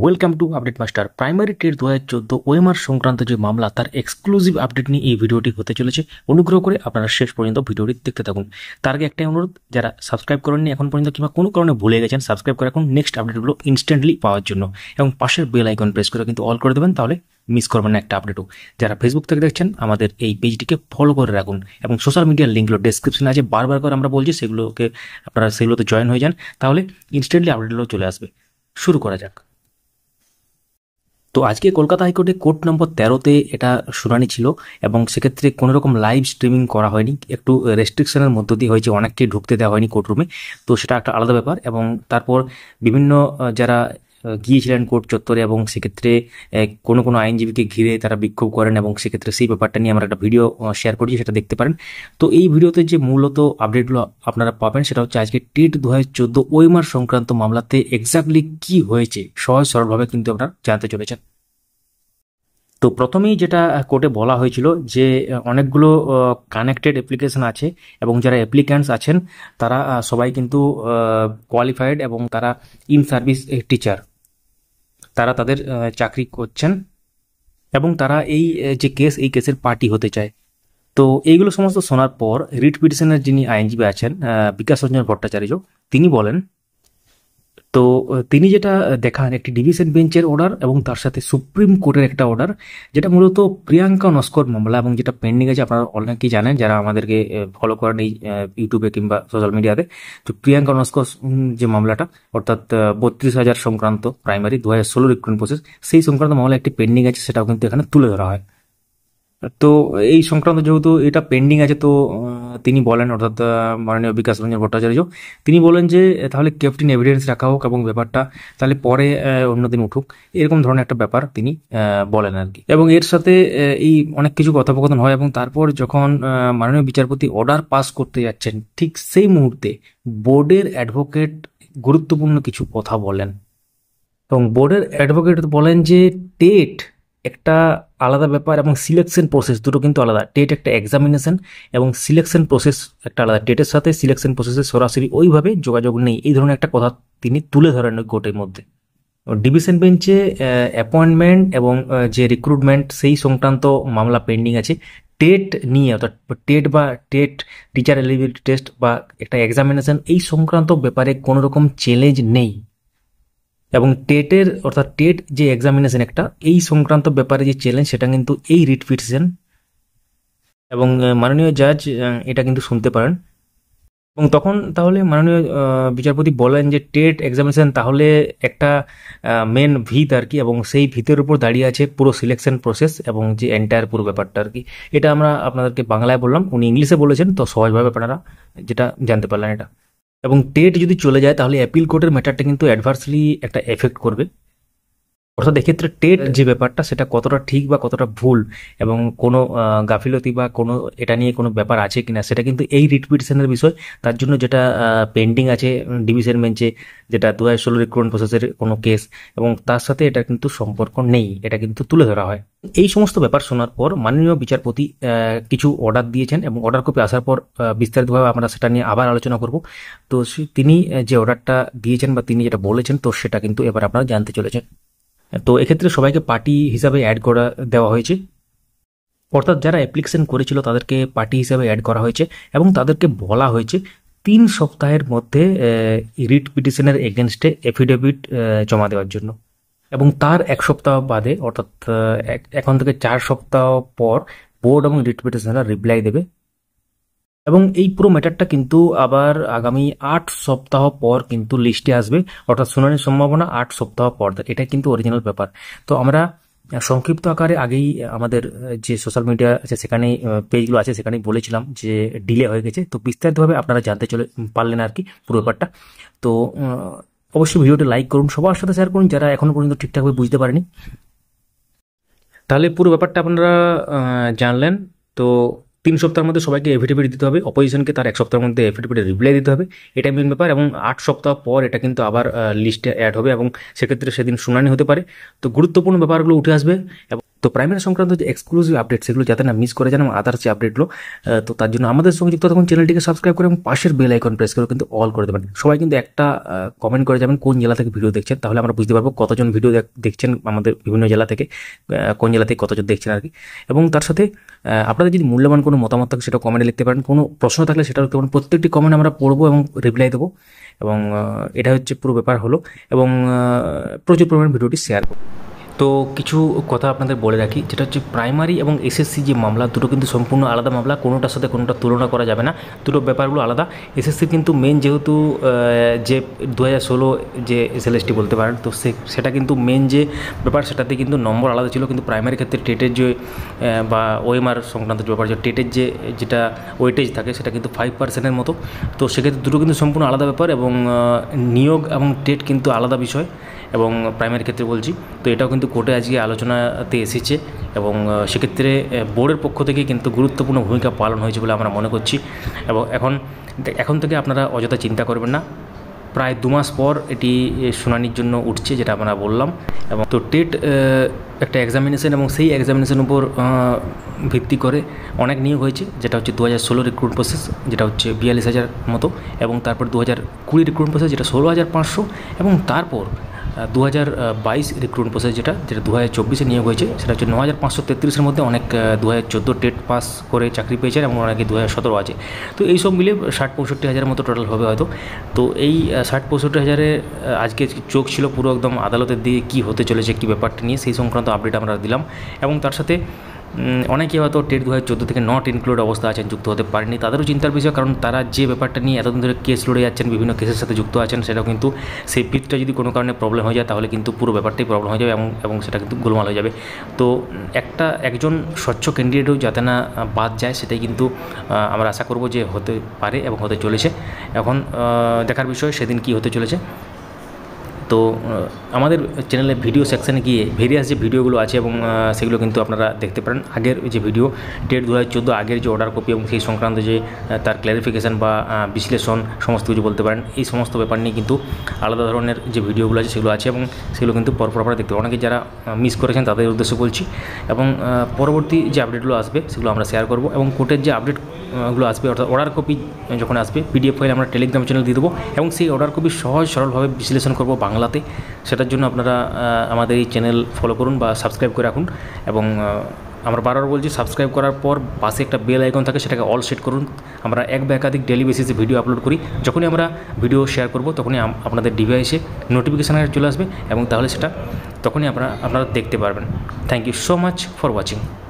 Welcome to update master primary TET দু হাজার চোদ্দ ওএমআর সংক্রান্ত যে মামলা তার এক্সক্লুসিভ আপডেট নিয়ে এই ভিডিওটি হতে চলেছে অনুগ্রহ করে আপনারা শেষ পর্যন্ত ভিডিওটি দেখতে থাকুন তার আগে একটাই অনুরোধ যারা সাবস্ক্রাইব করেননি এখন পর্যন্ত কিংবা কোনো কারণে ভুলে গেছেন সাবস্ক্রাইব করে এখন নেক্সট আপডেটগুলো ইনস্ট্যান্টলি পাওয়ার জন্য এবং পাশের বেল আইকন প্রেস করে কিন্তু অল করে দেবেন তাহলে মিস করবেন না একটা আপডেটও যারা ফেসবুক থেকে দেখছেন আমাদের এই পেজটিকে ফলো করে রাখুন এবং সোশ্যাল মিডিয়ার লিঙ্কগুলো ডিসক্রিপশনে আছে বারবার করে আমরা বলছি সেগুলোকে আপনারা সেগুলোতে জয়েন হয়ে যান তাহলে ইনস্ট্যান্টলি আপডেটগুলো চলে আসবে শুরু করা যাক তো আজকে কলকাতা হাইকোর্টে কোর্ট নম্বর তেরোতে এটা শুনানি ছিল এবং সেক্ষেত্রে কোনো রকম লাইভ স্ট্রিমিং করা হয়নি একটু রেস্ট্রিকশনের মধ্য দিয়ে হয়েছে অনেককে ঢুকতে দেওয়া হয়নি কোর্টরুমে তো সেটা একটা আলাদা ব্যাপার এবং তারপর বিভিন্ন যারা গিয়েছিলেন কোর্ট চত্বরে এবং সেক্ষেত্রে কোনো কোনো আইনজীবীকে ঘিরে তারা বিক্ষোভ করেন এবং সেক্ষেত্রে সেই ব্যাপারটা নিয়ে আমরা একটা ভিডিও শেয়ার করছি সেটা দেখতে পারেন তো এই ভিডিওতে যে মূলত আপডেটগুলো আপনারা পাবেন সেটা হচ্ছে আজকে টেট দু হাজার চোদ্দো ওয়েমার সংক্রান্ত মামলাতে এক্স্যাক্টলি কি হয়েছে সহজ সরলভাবে কিন্তু আপনারা জানতে চলেছেন তো প্রথমেই যেটা কোর্টে বলা হয়েছিল যে অনেকগুলো কানেক্টেড অ্যাপ্লিকেশন আছে এবং যারা অ্যাপ্লিক্যান্টস আছেন তারা সবাই কিন্তু কোয়ালিফাইড এবং তারা ইন সার্ভিস টিচার তারা তাদের চাকরি করছেন এবং তারা এই যে কেস এই কেসের পার্টি হতে চায় তো এইগুলো সমস্ত শোনার পর রিট পিটিশনের যিনি আইনজীবী আছেন বিকাশ রঞ্জন ভট্টাচার্য তিনি বলেন তো তিনি যেটা দেখান একটি ডিভিশন বেঞ্চের অর্ডার এবং তার সাথে সুপ্রিম কোর্টের একটা অর্ডার যেটা মূলত প্রিয়াঙ্কা নস্কর মামলা এবং যেটা পেন্ডিং আছে আপনারা অনেকেই জানেন যারা আমাদেরকে ফলো করেন এই ইউটিউবে কিংবা সোশ্যাল মিডিয়াতে তো প্রিয়াঙ্কা নস্কর যে মামলাটা অর্থাৎ বত্রিশ হাজার সংক্রান্ত প্রাইমারি দু হাজার ষোলো রিক্রুটমেন্ট প্রসেস সেই সংক্রান্ত মামলা একটি পেন্ডিং আছে সেটাও কিন্তু এখানে তুলে ধরা হয় তো এই সংক্রান্ত যেহেতু এটা পেন্ডিং আছে তো তিনি বলেন অর্থাৎ মাননীয় বিকাশ রঞ্জন ভট্টাচার্য তিনি বলেন যে তাহলে ক্যাপ্টেন এভিডেন্স রাখা হোক এবং ব্যাপারটা তাহলে পরে অন্যদিন উঠুক এরকম ধরনের একটা ব্যাপার তিনি বলেন আর কি এবং এর সাথে এই অনেক কিছু কথোপকথন হয় এবং তারপর যখন মাননীয় বিচারপতি অর্ডার পাস করতে যাচ্ছেন ঠিক সেই মুহূর্তে বোর্ডের অ্যাডভোকেট গুরুত্বপূর্ণ কিছু কথা বলেন এবং বোর্ডের অ্যাডভোকেট বলেন যে টেট একটা আলাদা ব্যাপার এবং সিলেকশন প্রসেস দুটো কিন্তু আলাদা টেট একটা এক্সামিনেশন এবং সিলেকশন প্রসেস একটা আলাদা টেটের সাথে সিলেকশন প্রসেসে সরাসরি ওইভাবে যোগাযোগ নেই এই ধরনের একটা কথা তিনি তুলে ধরেন ওই গোটের মধ্যে ডিভিশন বেঞ্চে অ্যাপয়েন্টমেন্ট এবং যে রিক্রুটমেন্ট সেই সংক্রান্ত মামলা পেন্ডিং আছে টেট নিয়ে অর্থাৎ টেট বা টেট টিচার এলিজিবিলিটি টেস্ট বা একটা এক্সামিনেশন এই সংক্রান্ত ব্যাপারে কোনো রকম চ্যালেঞ্জ নেই এবং টেটের অর্থাৎ টেট যে এক্সামিনেশন একটা এই সংক্রান্ত ব্যাপারে যে চ্যালেঞ্জ সেটা কিন্তু এই রিট ফিটসেন এবং মাননীয় জাজ এটা কিন্তু শুনতে পারেন এবং তখন তাহলে মাননীয় বিচারপতি বলেন যে টেট এক্সামিনেশন তাহলে একটা মেন ভিত আর কি এবং সেই ভিতের উপর দাঁড়িয়ে আছে পুরো সিলেকশন প্রসেস এবং যে এন্টায়ার পুরো ব্যাপারটা আর কি এটা আমরা আপনাদেরকে বাংলায় বললাম উনি ইংলিশে বলেছেন তো সহজভাবে আপনারা যেটা জানতে পারলেন এটা এবং টেট যদি চলে যায় তাহলে অ্যাপিল কোর্টের ম্যাটারটা কিন্তু অ্যাডভার্সলি একটা এফেক্ট করবে অর্থাৎ এক্ষেত্রে টেট হ্যাঁ। যে ব্যাপারটা সেটা কতটা ঠিক বা কতটা ভুল এবং কোনো গাফিলতি বা কোনো এটা নিয়ে কোনো ব্যাপার আছে কি না সেটা কিন্তু এই রিটপিটিশনের বিষয় তার জন্য যেটা পেন্ডিং আছে ডিভিশন বেঞ্চে যেটা দু হাজার ষোলো রিক্রুটমেন্ট প্রসেসের কোনো কেস এবং তার সাথে এটা কিন্তু সম্পর্ক নেই এটা কিন্তু তুলে ধরা হয় এই সমস্ত ব্যাপার শোনার পর মাননীয় বিচারপতি কিছু অর্ডার দিয়েছেন এবং অর্ডার কপি আসার পর বিস্তারিতভাবে আমরা সেটা নিয়ে আবার আলোচনা করব তো তিনি যে অর্ডারটা দিয়েছেন বা তিনি যেটা বলেছেন তো সেটা কিন্তু এবার আপনারা জানতে চলেছেন তো এক্ষেত্রে সবাইকে পার্টি হিসাবে অ্যাড করা দেওয়া হয়েছে অর্থাৎ যারা অ্যাপ্লিকেশন করেছিল তাদেরকে পার্টি হিসাবে অ্যাড করা হয়েছে এবং তাদেরকে বলা হয়েছে তিন সপ্তাহের মধ্যে রিট পিটিশনের এগেনস্টে এফিডেভিট জমা দেওয়ার জন্য এবং তার এক সপ্তাহ বাদে অর্থাৎ এখন থেকে চার সপ্তাহ পর বোর্ড এবং রিটপিটেশনরা রিপ্লাই দেবে এবং এই পুরো ম্যাটারটা কিন্তু আবার আগামী আট সপ্তাহ পর কিন্তু লিস্টে আসবে অর্থাৎ শুনানির সম্ভাবনা আট সপ্তাহ পর এটা কিন্তু অরিজিনাল ব্যাপার তো আমরা সংক্ষিপ্ত আকারে আগেই আমাদের যে সোশ্যাল মিডিয়া আছে সেখানে পেজগুলো আছে সেখানে বলেছিলাম যে ডিলে হয়ে গেছে তো বিস্তারিতভাবে আপনারা জানতে চলে পারলেন আর কি পুরো ব্যাপারটা তো অবশ্যই ভিডিওটি লাইক করুন সবার সাথে শেয়ার করুন যারা এখনও পর্যন্ত ঠিকঠাকভাবে বুঝতে পারেনি তাহলে পুরো ব্যাপারটা আপনারা জানলেন তো তিন সপ্তাহের মধ্যে সবাইকে এফিডেভিট দিতে হবে অপোজিশনকে তার এক সপ্তাহের মধ্যে এফিডেভিটে রিপ্লাই দিতে হবে এটা মেন ব্যাপার এবং আট সপ্তাহ পর এটা কিন্তু আবার লিস্টে অ্যাড হবে এবং সেক্ষেত্রে সেদিন শুনানি হতে পারে তো গুরুত্বপূর্ণ ব্যাপারগুলো উঠে আসবে এবং তো প্রাইমারি সংক্রান্ত যে এক্সক্লুসিভ আপডেট সেগুলো যাতে না মিস করে যেন আদার্স যে আপডেটগুলো তো তার জন্য আমাদের সঙ্গে যুক্ত তখন চ্যানেলটিকে সাবস্ক্রাইব করে এবং পাশের বেল আইকন প্রেস করে কিন্তু অল করে দেবেন সবাই কিন্তু একটা কমেন্ট করে যাবেন কোন জেলা থেকে ভিডিও দেখছেন তাহলে আমরা বুঝতে পারবো কতজন ভিডিও দেখছেন আমাদের বিভিন্ন জেলা থেকে কোন জেলা থেকে কতজন দেখছেন আর কি এবং তার সাথে আপনাদের যদি মূল্যবান কোনো মতামত থাকে সেটা কমেন্টে লিখতে পারেন কোনো প্রশ্ন থাকলে সেটা লিখতে পারেন প্রত্যেকটি কমেন্ট আমরা পড়বো এবং রিপ্লাই দেবো এবং এটা হচ্ছে পুরো ব্যাপার হলো এবং প্রচুর পরিমাণ ভিডিওটি শেয়ার করবো তো কিছু কথা আপনাদের বলে রাখি যেটা হচ্ছে প্রাইমারি এবং এসএসসি যে মামলা দুটো কিন্তু সম্পূর্ণ আলাদা মামলা কোনোটার সাথে কোনোটা তুলনা করা যাবে না দুটো ব্যাপারগুলো আলাদা এসএসসি কিন্তু মেন যেহেতু যে দু ষোলো যে এসএলএসটি বলতে পারেন তো সে সেটা কিন্তু মেন যে ব্যাপার সেটাতে কিন্তু নম্বর আলাদা ছিল কিন্তু প্রাইমারি ক্ষেত্রে টেটের যে বা ওএমআর সংক্রান্ত যে ব্যাপার যে টেটের যে যেটা ওয়েটেজ থাকে সেটা কিন্তু ফাইভ পার্সেন্টের মতো তো সেক্ষেত্রে দুটো কিন্তু সম্পূর্ণ আলাদা ব্যাপার এবং নিয়োগ এবং টেট কিন্তু আলাদা বিষয় এবং প্রাইমের ক্ষেত্রে বলছি তো এটাও কিন্তু কোর্টে আজকে আলোচনাতে এসেছে এবং সেক্ষেত্রে বোর্ডের পক্ষ থেকে কিন্তু গুরুত্বপূর্ণ ভূমিকা পালন হয়েছে বলে আমরা মনে করছি এবং এখন এখন থেকে আপনারা অযথা চিন্তা করবেন না প্রায় দু মাস পর এটি শুনানির জন্য উঠছে যেটা আমরা বললাম এবং তো টেট একটা এক্সামিনেশন এবং সেই এক্সামিনেশান উপর ভিত্তি করে অনেক নিয়োগ হয়েছে যেটা হচ্ছে দু হাজার ষোলো রিক্রুট প্রসেস যেটা হচ্ছে বিয়াল্লিশ হাজার মতো এবং তারপর দু হাজার কুড়ি রিক্রুট প্রসেস যেটা ষোলো হাজার পাঁচশো এবং তারপর দু হাজার বাইশ রিক্রুটমেন্ট প্রসেস যেটা যেটা দু হাজার চব্বিশে নিয়োগ হয়েছে সেটা হচ্ছে ন হাজার পাঁচশো তেত্রিশের মধ্যে অনেক দু হাজার চোদ্দো টেট পাস করে চাকরি পেয়েছেন এবং অনেকে দু হাজার সতেরো আছে তো এই সব মিলে ষাট পঁয়ষট্টি হাজারের মতো টোটাল হবে হয়তো তো এই ষাট পঁয়ষট্টি হাজারে আজকে চোখ ছিল পুরো একদম আদালতের দিয়ে কী হতে চলেছে কী ব্যাপারটা নিয়ে সেই সংক্রান্ত আপডেট আমরা দিলাম এবং তার সাথে অনেকে হয়তো টেট দু হাজার চোদ্দো থেকে নট ইনক্লুড অবস্থা আছেন যুক্ত হতে পারেনি তাদেরও চিন্তার বিষয় কারণ তারা যে ব্যাপারটা নিয়ে এতদিন ধরে কেস লড়ে যাচ্ছেন বিভিন্ন কেসের সাথে যুক্ত আছেন সেটাও কিন্তু সেই পিঠটা যদি কোনো কারণে প্রবলেম হয়ে যায় তাহলে কিন্তু পুরো ব্যাপারটাই প্রবলেম হয়ে যাবে এবং এবং সেটা কিন্তু গোলমাল হয়ে যাবে তো একটা একজন স্বচ্ছ ক্যান্ডিডেটও যাতে না বাদ যায় সেটাই কিন্তু আমরা আশা করব যে হতে পারে এবং হতে চলেছে এখন দেখার বিষয় সেদিন কি হতে চলেছে তো আমাদের চ্যানেলে ভিডিও সেকশানে গিয়ে ভেরিয়াস যে ভিডিওগুলো আছে এবং সেগুলো কিন্তু আপনারা দেখতে পারেন আগের যে ভিডিও ডেট দু হাজার আগের যে অর্ডার কপি এবং সেই সংক্রান্ত যে তার ক্ল্যারিফিকেশান বা বিশ্লেষণ সমস্ত কিছু বলতে পারেন এই সমস্ত ব্যাপার নিয়ে কিন্তু আলাদা ধরনের যে ভিডিওগুলো আছে সেগুলো আছে এবং সেগুলো কিন্তু পরপর আপনারা দেখতে অনেকে যারা মিস করেছেন তাদের উদ্দেশ্য বলছি এবং পরবর্তী যে আপডেটগুলো আসবে সেগুলো আমরা শেয়ার করব এবং কোর্টের যে আপডেট ওগুলো আসবে অর্থাৎ অর্ডার কপি যখন আসবে পিডিএফ ফাইল আমরা টেলিগ্রাম চ্যানেল দিয়ে দেবো এবং সেই অর্ডার কপি সহজ সরলভাবে বিশ্লেষণ করব বাংলাতে সেটার জন্য আপনারা আমাদের এই চ্যানেল ফলো করুন বা সাবস্ক্রাইব করে রাখুন এবং আমরা বারবার বলছি সাবস্ক্রাইব করার পর পাশে একটা বেল আইকন থাকে সেটাকে অল সেট করুন আমরা এক বা একাধিক ডেলি বেসিসে ভিডিও আপলোড করি যখনই আমরা ভিডিও শেয়ার করব তখনই আপনাদের ডিভাইসে নোটিফিকেশান চলে আসবে এবং তাহলে সেটা তখনই আপনারা আপনারা দেখতে পারবেন thank you so much for watching